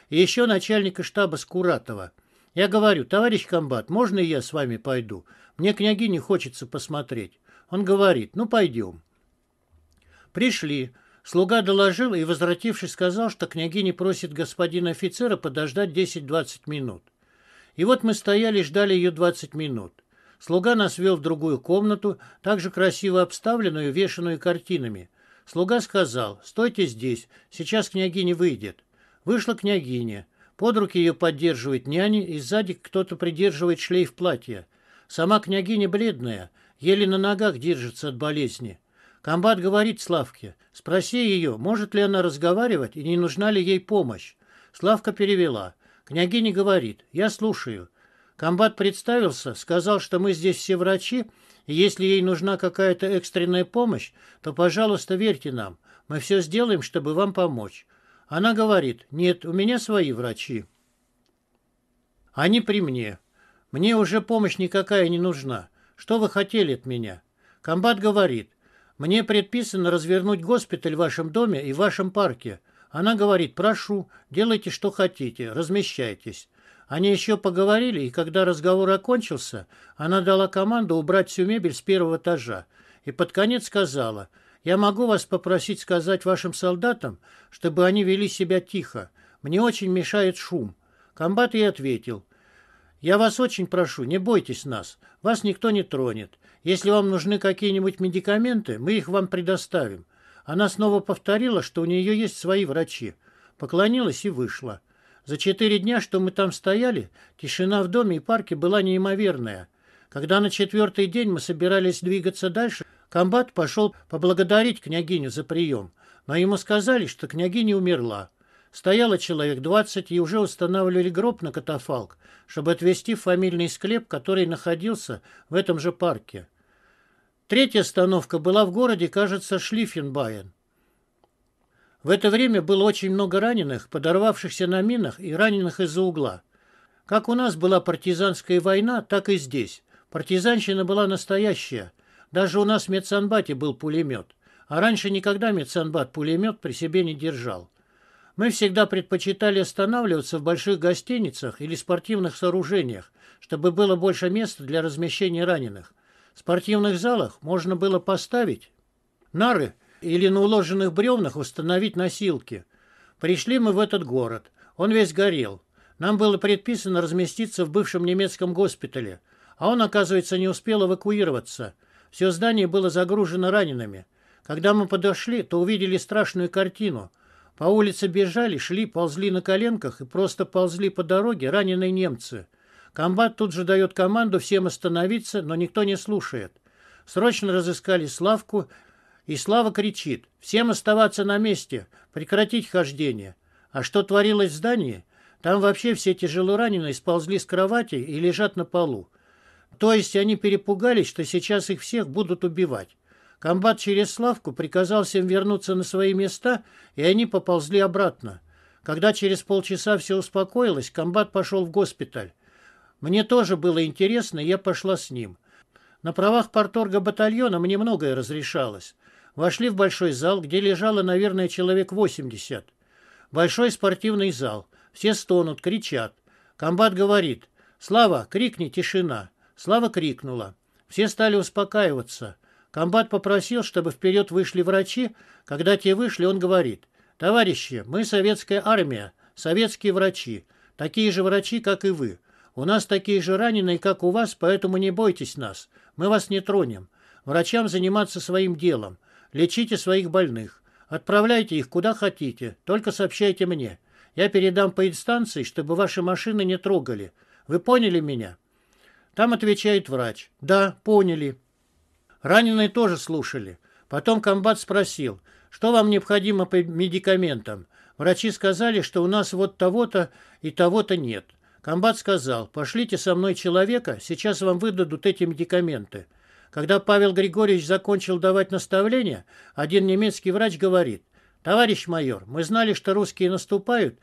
и еще начальника штаба Скуратова – я говорю, товарищ комбат, можно я с вами пойду? Мне княгине хочется посмотреть. Он говорит, ну пойдем. Пришли. Слуга доложил и, возвратившись, сказал, что княгиня просит господина офицера подождать 10-20 минут. И вот мы стояли ждали ее 20 минут. Слуга нас вел в другую комнату, также красиво обставленную, вешенную картинами. Слуга сказал, стойте здесь, сейчас княгиня выйдет. Вышла княгиня. Под руки ее поддерживает няня, и сзади кто-то придерживает шлейф платья. Сама княгиня бледная, еле на ногах держится от болезни. Комбат говорит Славке, спроси ее, может ли она разговаривать и не нужна ли ей помощь. Славка перевела. Княгиня говорит, я слушаю. Комбат представился, сказал, что мы здесь все врачи, и если ей нужна какая-то экстренная помощь, то, пожалуйста, верьте нам. Мы все сделаем, чтобы вам помочь. Она говорит, нет, у меня свои врачи. Они при мне. Мне уже помощь никакая не нужна. Что вы хотели от меня? Комбат говорит, мне предписано развернуть госпиталь в вашем доме и в вашем парке. Она говорит, прошу, делайте, что хотите, размещайтесь. Они еще поговорили, и когда разговор окончился, она дала команду убрать всю мебель с первого этажа. И под конец сказала – я могу вас попросить сказать вашим солдатам, чтобы они вели себя тихо. Мне очень мешает шум. Комбат и ответил. Я вас очень прошу, не бойтесь нас. Вас никто не тронет. Если вам нужны какие-нибудь медикаменты, мы их вам предоставим. Она снова повторила, что у нее есть свои врачи. Поклонилась и вышла. За четыре дня, что мы там стояли, тишина в доме и парке была неимоверная. Когда на четвертый день мы собирались двигаться дальше, Комбат пошел поблагодарить княгиню за прием, но ему сказали, что княгиня умерла. Стояло человек двадцать и уже устанавливали гроб на катафалк, чтобы отвезти в фамильный склеп, который находился в этом же парке. Третья остановка была в городе, кажется, Шлиффенбайен. В это время было очень много раненых, подорвавшихся на минах и раненых из-за угла. Как у нас была партизанская война, так и здесь. Партизанщина была настоящая, даже у нас в медсанбате был пулемет. А раньше никогда медсанбат пулемет при себе не держал. Мы всегда предпочитали останавливаться в больших гостиницах или спортивных сооружениях, чтобы было больше места для размещения раненых. В спортивных залах можно было поставить нары или на уложенных бревнах установить носилки. Пришли мы в этот город. Он весь горел. Нам было предписано разместиться в бывшем немецком госпитале, а он, оказывается, не успел эвакуироваться – все здание было загружено ранеными. Когда мы подошли, то увидели страшную картину. По улице бежали, шли, ползли на коленках и просто ползли по дороге раненые немцы. Комбат тут же дает команду всем остановиться, но никто не слушает. Срочно разыскали Славку, и Слава кричит «Всем оставаться на месте, прекратить хождение». А что творилось в здании? Там вообще все тяжелораненые сползли с кровати и лежат на полу. То есть они перепугались, что сейчас их всех будут убивать. Комбат через Славку приказал всем вернуться на свои места, и они поползли обратно. Когда через полчаса все успокоилось, комбат пошел в госпиталь. Мне тоже было интересно, и я пошла с ним. На правах порторга батальона мне многое разрешалось. Вошли в большой зал, где лежало, наверное, человек 80. Большой спортивный зал. Все стонут, кричат. Комбат говорит, «Слава, крикни, тишина!» Слава крикнула. Все стали успокаиваться. Комбат попросил, чтобы вперед вышли врачи. Когда те вышли, он говорит. «Товарищи, мы советская армия, советские врачи, такие же врачи, как и вы. У нас такие же раненые, как у вас, поэтому не бойтесь нас. Мы вас не тронем. Врачам заниматься своим делом. Лечите своих больных. Отправляйте их куда хотите, только сообщайте мне. Я передам по инстанции, чтобы ваши машины не трогали. Вы поняли меня?» Там отвечает врач. Да, поняли. Раненые тоже слушали. Потом комбат спросил, что вам необходимо по медикаментам. Врачи сказали, что у нас вот того-то и того-то нет. Комбат сказал, пошлите со мной человека, сейчас вам выдадут эти медикаменты. Когда Павел Григорьевич закончил давать наставления, один немецкий врач говорит, «Товарищ майор, мы знали, что русские наступают,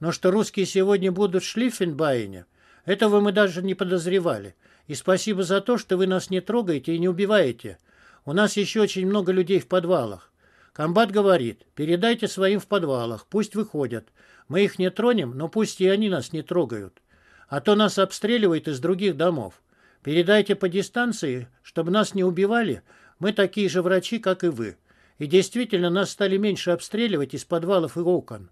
но что русские сегодня будут в Шлиффенбайене, этого мы даже не подозревали. И спасибо за то, что вы нас не трогаете и не убиваете. У нас еще очень много людей в подвалах. Комбат говорит, передайте своим в подвалах, пусть выходят. Мы их не тронем, но пусть и они нас не трогают. А то нас обстреливают из других домов. Передайте по дистанции, чтобы нас не убивали, мы такие же врачи, как и вы. И действительно, нас стали меньше обстреливать из подвалов и окон.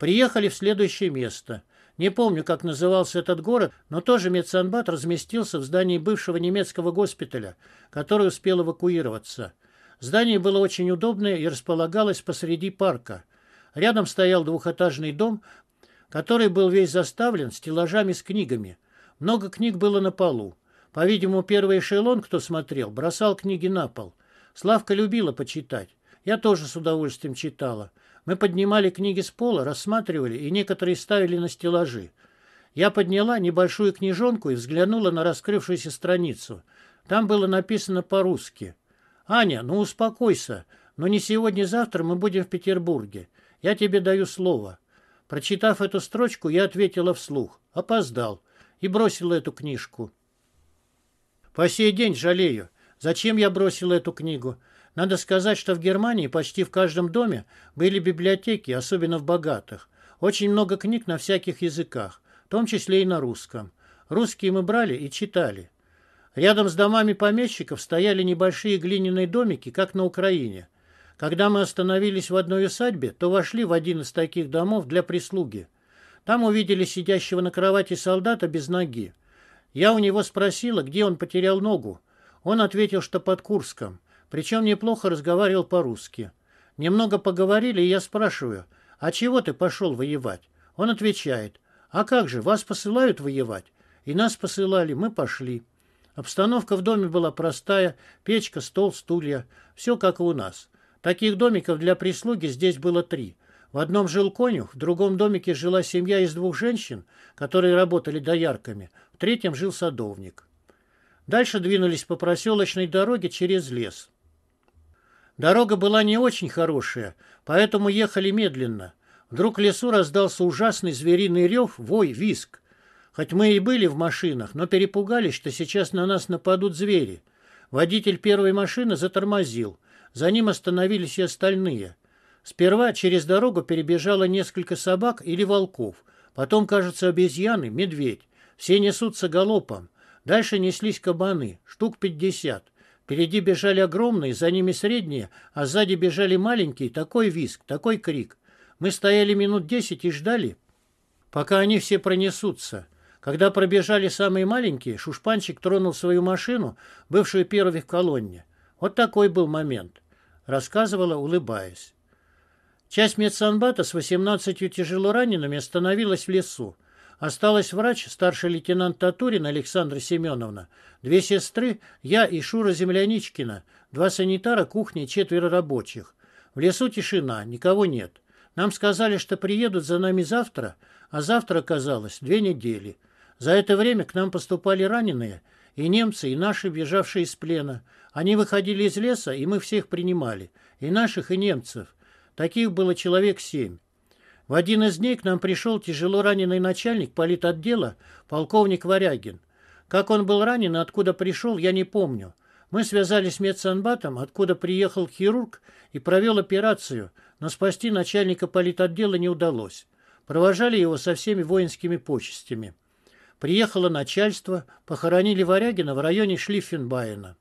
Приехали в следующее место. Не помню, как назывался этот город, но тоже медсанбат разместился в здании бывшего немецкого госпиталя, который успел эвакуироваться. Здание было очень удобное и располагалось посреди парка. Рядом стоял двухэтажный дом, который был весь заставлен стеллажами с книгами. Много книг было на полу. По-видимому, первый эшелон, кто смотрел, бросал книги на пол. Славка любила почитать. Я тоже с удовольствием читала. Мы поднимали книги с пола, рассматривали, и некоторые ставили на стеллажи. Я подняла небольшую книжонку и взглянула на раскрывшуюся страницу. Там было написано по-русски. «Аня, ну успокойся, но не сегодня-завтра мы будем в Петербурге. Я тебе даю слово». Прочитав эту строчку, я ответила вслух. Опоздал. И бросила эту книжку. По сей день жалею. Зачем я бросила эту книгу? Надо сказать, что в Германии почти в каждом доме были библиотеки, особенно в богатых. Очень много книг на всяких языках, в том числе и на русском. Русские мы брали и читали. Рядом с домами помещиков стояли небольшие глиняные домики, как на Украине. Когда мы остановились в одной усадьбе, то вошли в один из таких домов для прислуги. Там увидели сидящего на кровати солдата без ноги. Я у него спросила, где он потерял ногу. Он ответил, что под Курском – причем неплохо разговаривал по-русски. Немного поговорили, и я спрашиваю, «А чего ты пошел воевать?» Он отвечает, «А как же, вас посылают воевать?» И нас посылали, мы пошли. Обстановка в доме была простая, печка, стол, стулья, все как и у нас. Таких домиков для прислуги здесь было три. В одном жил конюх, в другом домике жила семья из двух женщин, которые работали доярками, в третьем жил садовник. Дальше двинулись по проселочной дороге через лес. Дорога была не очень хорошая, поэтому ехали медленно. Вдруг в лесу раздался ужасный звериный рев, вой, виск. Хоть мы и были в машинах, но перепугались, что сейчас на нас нападут звери. Водитель первой машины затормозил. За ним остановились и остальные. Сперва через дорогу перебежало несколько собак или волков. Потом, кажется, обезьяны, медведь. Все несутся галопом. Дальше неслись кабаны, штук пятьдесят. Впереди бежали огромные, за ними средние, а сзади бежали маленькие. Такой визг, такой крик. Мы стояли минут десять и ждали, пока они все пронесутся. Когда пробежали самые маленькие, Шушпанчик тронул свою машину, бывшую первой в колонне. Вот такой был момент, рассказывала, улыбаясь. Часть медсанбата с 18 тяжелоранеными остановилась в лесу. Осталась врач, старший лейтенант Татурин Александра Семеновна, две сестры, я и Шура Земляничкина, два санитара, кухни, четверо рабочих. В лесу тишина, никого нет. Нам сказали, что приедут за нами завтра, а завтра казалось, две недели. За это время к нам поступали раненые, и немцы, и наши, бежавшие из плена. Они выходили из леса, и мы всех принимали, и наших, и немцев. Таких было человек семь. В один из дней к нам пришел тяжело раненый начальник политотдела, полковник Варягин. Как он был ранен и откуда пришел, я не помню. Мы связались с медсанбатом, откуда приехал хирург и провел операцию, но спасти начальника политотдела не удалось. Провожали его со всеми воинскими почестями. Приехало начальство, похоронили Варягина в районе Шлиффенбаена.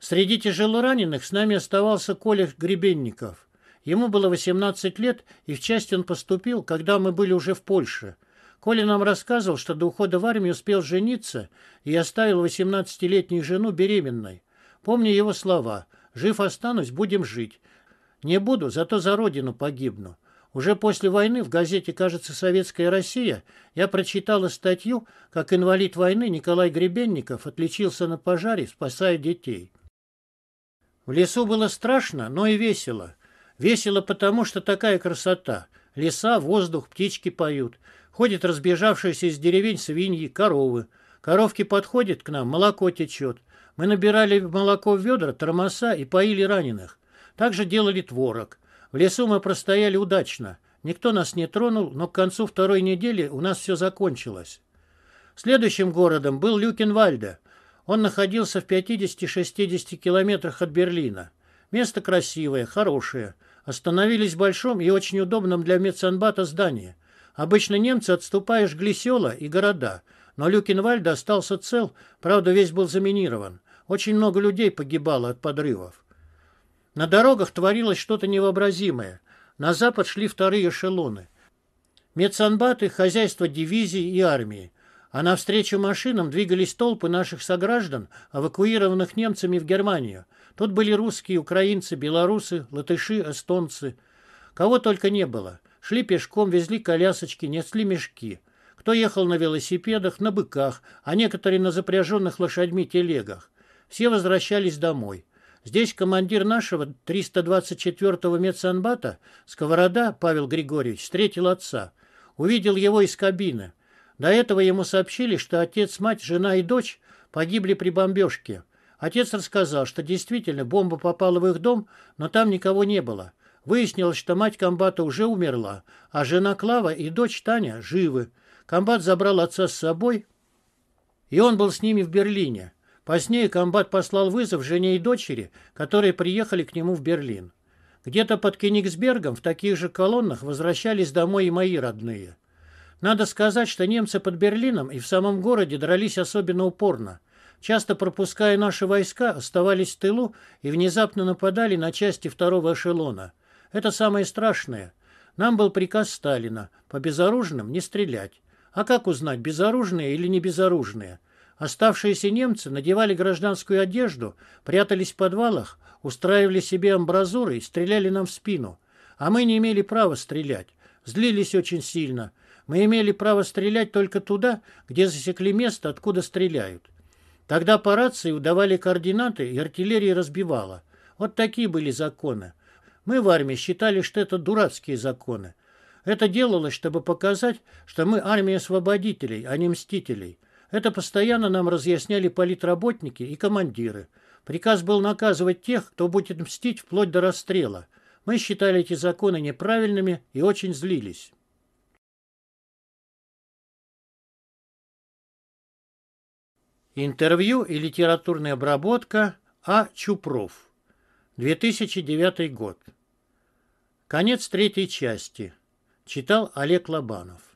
Среди тяжелораненых с нами оставался Коля Гребенников. Ему было 18 лет, и в часть он поступил, когда мы были уже в Польше. Коля нам рассказывал, что до ухода в армию успел жениться и оставил 18-летнюю жену беременной. Помню его слова «Жив останусь, будем жить». Не буду, зато за родину погибну. Уже после войны в газете, кажется, «Советская Россия» я прочитала статью, как инвалид войны Николай Гребенников отличился на пожаре, спасая детей. В лесу было страшно, но и весело – Весело потому, что такая красота. Леса, воздух, птички поют. Ходят разбежавшиеся из деревень свиньи, коровы. Коровки подходят к нам, молоко течет. Мы набирали молоко в ведра, тормоса и поили раненых. Также делали творог. В лесу мы простояли удачно. Никто нас не тронул, но к концу второй недели у нас все закончилось. Следующим городом был Люкенвальде. Он находился в 50-60 километрах от Берлина. Место красивое, хорошее. Остановились в большом и очень удобном для медсанбата здании. Обычно немцы отступают жгли села и города, но Люкенвальд остался цел, правда, весь был заминирован. Очень много людей погибало от подрывов. На дорогах творилось что-то невообразимое. На запад шли вторые эшелоны. Медсанбаты, хозяйство дивизии и армии. А навстречу машинам двигались толпы наших сограждан, эвакуированных немцами в Германию – Тут были русские, украинцы, белорусы, латыши, эстонцы. Кого только не было. Шли пешком, везли колясочки, несли мешки. Кто ехал на велосипедах, на быках, а некоторые на запряженных лошадьми телегах. Все возвращались домой. Здесь командир нашего 324-го медсанбата, Сковорода Павел Григорьевич, встретил отца. Увидел его из кабины. До этого ему сообщили, что отец, мать, жена и дочь погибли при бомбежке. Отец рассказал, что действительно бомба попала в их дом, но там никого не было. Выяснилось, что мать комбата уже умерла, а жена Клава и дочь Таня живы. Комбат забрал отца с собой, и он был с ними в Берлине. Позднее комбат послал вызов жене и дочери, которые приехали к нему в Берлин. Где-то под Кенигсбергом в таких же колоннах возвращались домой и мои родные. Надо сказать, что немцы под Берлином и в самом городе дрались особенно упорно – часто пропуская наши войска, оставались в тылу и внезапно нападали на части второго эшелона. Это самое страшное. Нам был приказ Сталина по безоружным не стрелять. А как узнать, безоружные или не безоружные? Оставшиеся немцы надевали гражданскую одежду, прятались в подвалах, устраивали себе амбразуры и стреляли нам в спину. А мы не имели права стрелять. Злились очень сильно. Мы имели право стрелять только туда, где засекли место, откуда стреляют. Тогда по рации удавали координаты, и артиллерия разбивала. Вот такие были законы. Мы в армии считали, что это дурацкие законы. Это делалось, чтобы показать, что мы армия освободителей, а не мстителей. Это постоянно нам разъясняли политработники и командиры. Приказ был наказывать тех, кто будет мстить вплоть до расстрела. Мы считали эти законы неправильными и очень злились. Интервью и литературная обработка А. Чупров. 2009 год. Конец третьей части. Читал Олег Лобанов.